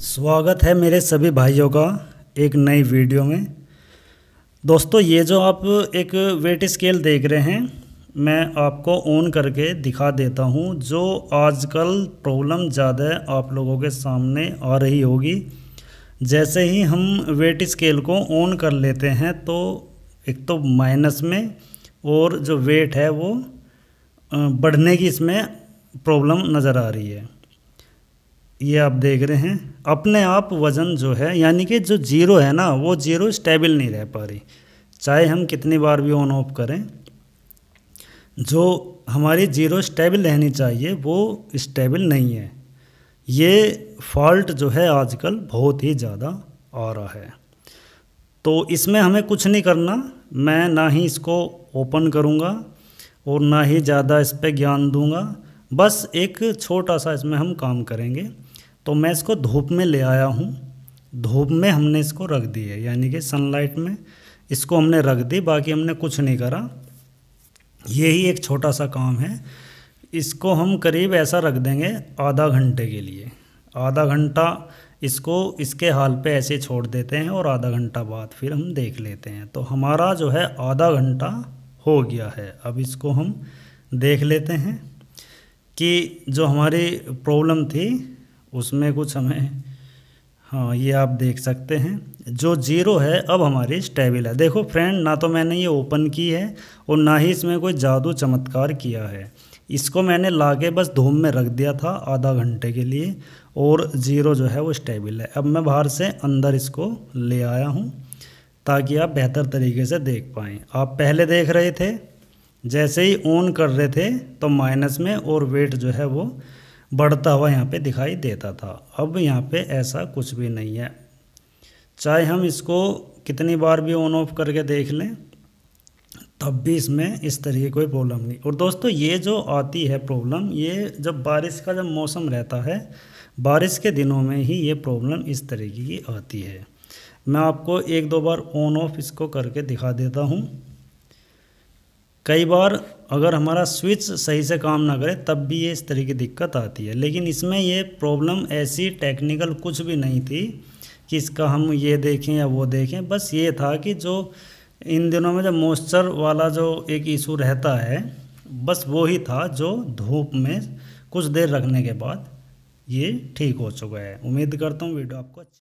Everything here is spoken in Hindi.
स्वागत है मेरे सभी भाइयों का एक नई वीडियो में दोस्तों ये जो आप एक वेट स्केल देख रहे हैं मैं आपको ऑन करके दिखा देता हूँ जो आजकल प्रॉब्लम ज़्यादा आप लोगों के सामने आ रही होगी जैसे ही हम वेट स्केल को ऑन कर लेते हैं तो एक तो माइनस में और जो वेट है वो बढ़ने की इसमें प्रॉब्लम नज़र आ रही है ये आप देख रहे हैं अपने आप वज़न जो है यानी कि जो जीरो है ना वो जीरो स्टेबल नहीं रह पा रही चाहे हम कितनी बार भी ऑन ऑफ करें जो हमारी जीरो स्टेबल रहनी चाहिए वो स्टेबल नहीं है ये फॉल्ट जो है आजकल बहुत ही ज़्यादा आ रहा है तो इसमें हमें कुछ नहीं करना मैं ना ही इसको ओपन करूँगा और ना ही ज़्यादा इस पर ज्ञान दूंगा बस एक छोटा सा इसमें हम काम करेंगे तो मैं इसको धूप में ले आया हूँ धूप में हमने इसको रख दी है यानी कि सनलाइट में इसको हमने रख दी बाकी हमने कुछ नहीं करा यही एक छोटा सा काम है इसको हम करीब ऐसा रख देंगे आधा घंटे के लिए आधा घंटा इसको इसके हाल पे ऐसे छोड़ देते हैं और आधा घंटा बाद फिर हम देख लेते हैं तो हमारा जो है आधा घंटा हो गया है अब इसको हम देख लेते हैं कि जो हमारी प्रॉब्लम थी उसमें कुछ हमें हाँ ये आप देख सकते हैं जो जीरो है अब हमारी स्टेबल है देखो फ्रेंड ना तो मैंने ये ओपन की है और ना ही इसमें कोई जादू चमत्कार किया है इसको मैंने ला के बस धूम में रख दिया था आधा घंटे के लिए और ज़ीरो जो है वो स्टेबल है अब मैं बाहर से अंदर इसको ले आया हूँ ताकि आप बेहतर तरीके से देख पाएँ आप पहले देख रहे थे जैसे ही ऑन कर रहे थे तो माइनस में और वेट जो है वो बढ़ता हुआ यहाँ पे दिखाई देता था अब यहाँ पे ऐसा कुछ भी नहीं है चाहे हम इसको कितनी बार भी ऑन ऑफ करके देख लें तब भी इसमें इस तरीके कोई प्रॉब्लम नहीं और दोस्तों ये जो आती है प्रॉब्लम ये जब बारिश का जब मौसम रहता है बारिश के दिनों में ही ये प्रॉब्लम इस तरीके की आती है मैं आपको एक दो बार ऑन ऑफ इसको करके दिखा देता हूँ कई बार अगर हमारा स्विच सही से काम ना करे तब भी ये इस तरह की दिक्कत आती है लेकिन इसमें ये प्रॉब्लम ऐसी टेक्निकल कुछ भी नहीं थी कि इसका हम ये देखें या वो देखें बस ये था कि जो इन दिनों में जो मॉइस्चर वाला जो एक इशू रहता है बस वो ही था जो धूप में कुछ देर रखने के बाद ये ठीक हो चुका है उम्मीद करता हूँ वीडियो आपको